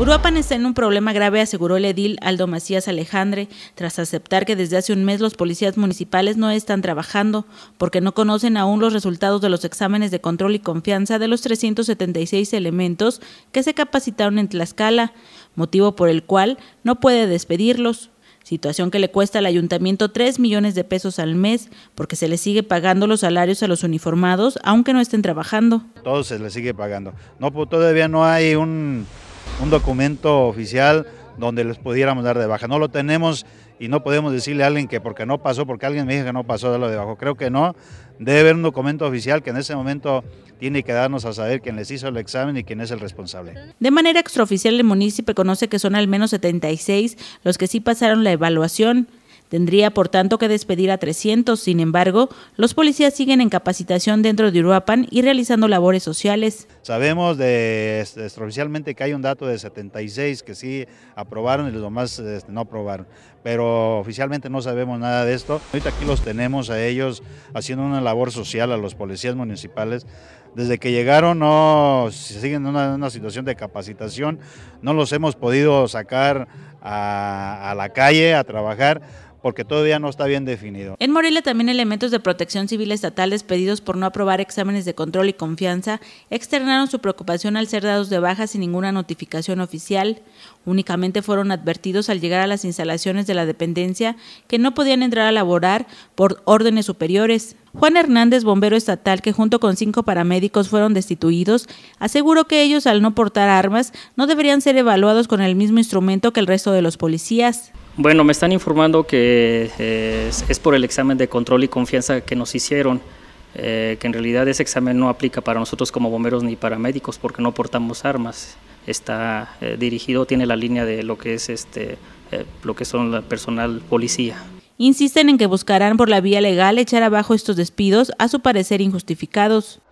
Uruapan está en un problema grave, aseguró el edil Aldo Macías Alejandre, tras aceptar que desde hace un mes los policías municipales no están trabajando porque no conocen aún los resultados de los exámenes de control y confianza de los 376 elementos que se capacitaron en Tlaxcala, motivo por el cual no puede despedirlos. Situación que le cuesta al ayuntamiento 3 millones de pesos al mes porque se le sigue pagando los salarios a los uniformados aunque no estén trabajando. Todos se les sigue pagando. No, pues, todavía no hay un un documento oficial donde les pudiéramos dar de baja. No lo tenemos y no podemos decirle a alguien que porque no pasó, porque alguien me dijo que no pasó, darlo de baja. Creo que no. Debe haber un documento oficial que en ese momento tiene que darnos a saber quién les hizo el examen y quién es el responsable. De manera extraoficial, el municipio conoce que son al menos 76 los que sí pasaron la evaluación. Tendría, por tanto, que despedir a 300. Sin embargo, los policías siguen en capacitación dentro de Uruapan y realizando labores sociales. Sabemos de, este, oficialmente, que hay un dato de 76 que sí aprobaron y los demás este, no aprobaron, pero oficialmente no sabemos nada de esto. Ahorita aquí los tenemos a ellos haciendo una labor social a los policías municipales desde que llegaron no siguen en una, una, situación de capacitación, no los hemos podido sacar a, a la calle a trabajar porque todavía no está bien definido. En Morelia también elementos de protección civil estatal despedidos por no aprobar exámenes de control y confianza externaron su preocupación al ser dados de baja sin ninguna notificación oficial. Únicamente fueron advertidos al llegar a las instalaciones de la dependencia que no podían entrar a laborar por órdenes superiores. Juan Hernández, bombero estatal, que junto con cinco paramédicos fueron destituidos, aseguró que ellos, al no portar armas, no deberían ser evaluados con el mismo instrumento que el resto de los policías. Bueno, me están informando que eh, es, por el examen de control y confianza que nos hicieron, eh, que en realidad ese examen no aplica para nosotros como bomberos ni para médicos porque no portamos armas. Está eh, dirigido, tiene la línea de lo que es este, lo que son la personal policía. Insisten en que buscarán por la vía legal echar abajo estos despidos, a su parecer injustificados.